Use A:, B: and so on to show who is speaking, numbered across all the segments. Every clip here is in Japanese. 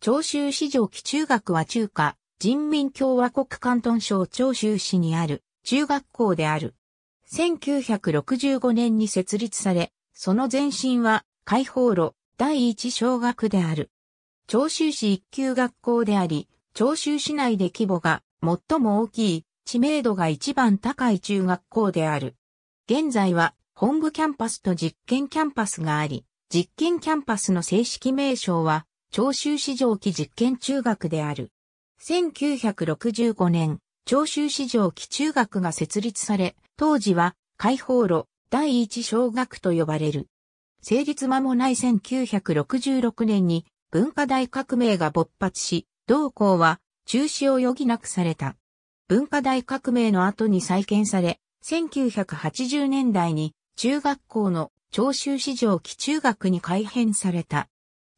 A: 長州市上記中学は中華、人民共和国関東省長州市にある中学校である。1965年に設立され、その前身は解放路第一小学である。長州市一級学校であり、長州市内で規模が最も大きい知名度が一番高い中学校である。現在は本部キャンパスと実験キャンパスがあり、実験キャンパスの正式名称は長州市場期実験中学である。1965年、長州市場期中学が設立され、当時は解放路第一小学と呼ばれる。成立間もない1966年に文化大革命が勃発し、同校は中止を余儀なくされた。文化大革命の後に再建され、1980年代に中学校の長州市場期中学に改編された。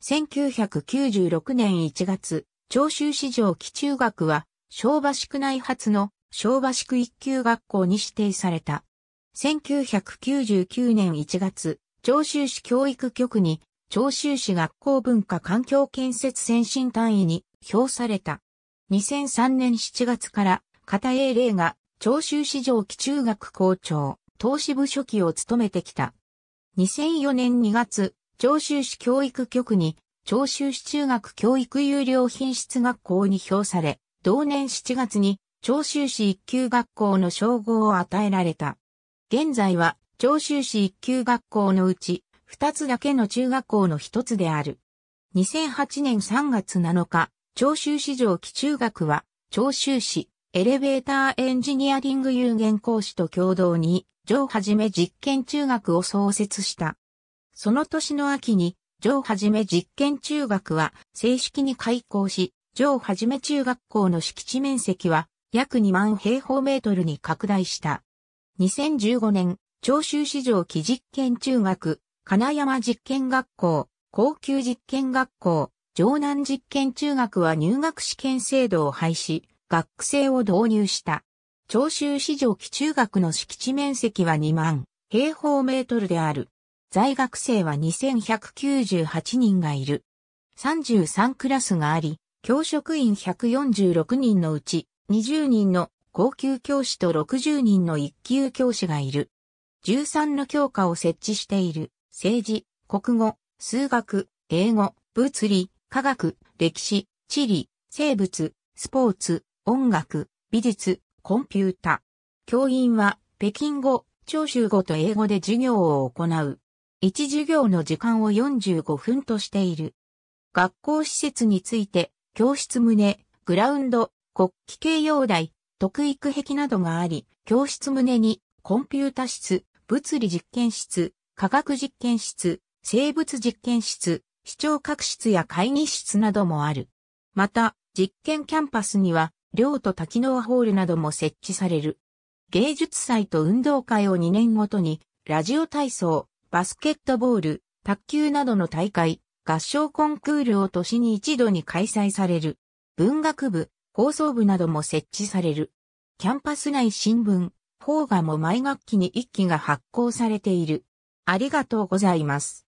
A: 1996年1月、長州市場基中学は、小和宿内初の小和宿一級学校に指定された。1999年1月、長州市教育局に、長州市学校文化環境建設先進単位に表された。2003年7月から、片英霊が長州市場基中学校長、投資部書記を務めてきた。2004年2月、長州市教育局に、長州市中学教育有料品質学校に評され、同年7月に長州市一級学校の称号を与えられた。現在は長州市一級学校のうち二つだけの中学校の一つである。2008年3月7日、長州市上記中学は長州市エレベーターエンジニアリング有限講師と共同に上はじめ実験中学を創設した。その年の秋に、上はじめ実験中学は正式に開校し、上はじめ中学校の敷地面積は約2万平方メートルに拡大した。2015年、長州市上期実験中学、金山実験学校、高級実験学校、城南実験中学は入学試験制度を廃止、学生を導入した。長州市上期中学の敷地面積は2万平方メートルである。在学生は2198人がいる。33クラスがあり、教職員146人のうち20人の高級教師と60人の一級教師がいる。13の教科を設置している。政治、国語、数学、英語、物理、科学、歴史、地理、生物、スポーツ、音楽、美術、コンピュータ。教員は北京語、長州語と英語で授業を行う。1授業の時間を45分としている。学校施設について、教室棟、グラウンド、国旗形容台、特育壁などがあり、教室棟にコンピュータ室、物理実験室、科学実験室、生物実験室、視聴覚室や会議室などもある。また、実験キャンパスには、寮と多機能ホールなども設置される。芸術祭と運動会を2年ごとに、ラジオ体操、バスケットボール、卓球などの大会、合唱コンクールを年に一度に開催される。文学部、放送部なども設置される。キャンパス内新聞、邦画も毎学期に一期が発行されている。ありがとうございます。